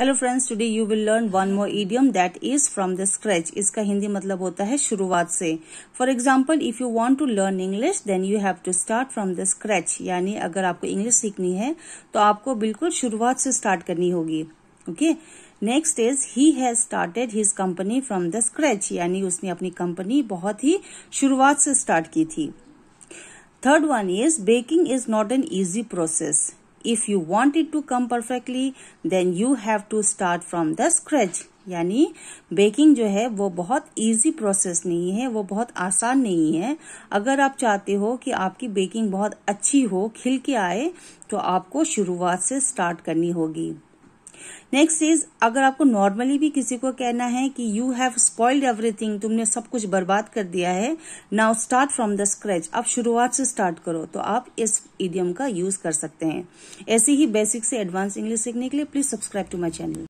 hello friends today you will learn one more idiom that is from the scratch इसका हिंदी मतलब होता है शुरुआत से for example if you want to learn English then you have to start from the scratch यानी अगर आपको English सीखनी है तो आपको बिल्कुल शुरुआत से स्टार्ट करनी होगी okay next is he has started his company from the scratch यानी उसने अपनी कंपनी बहुत ही शुरुआत से स्टार्ट की थी third one is baking is not an easy process if you want it to come perfectly then you have to start from the scratch यानी baking जो है वो बहुत इजी प्रोसेस नहीं है वो बहुत आसान नहीं है अगर आप चाहते हो कि आपकी बेकिंग बहुत अच्छी हो खिल के आए तो आपको शुरुआत से स्टार्ट करनी होगी नेक्स्ट इज अगर आपको नॉर्मली भी किसी को कहना है कि यू हैव स्पॉइल्ड एवरीथिंग तुमने सब कुछ बर्बाद कर दिया है now start from the scratch आप शुरुआत से स्टार्ट करो तो आप इस इडियम का यूज कर सकते हैं ऐसे ही बेसिक से एडवांस इंग्लिश सीखने के लिए please subscribe to my channel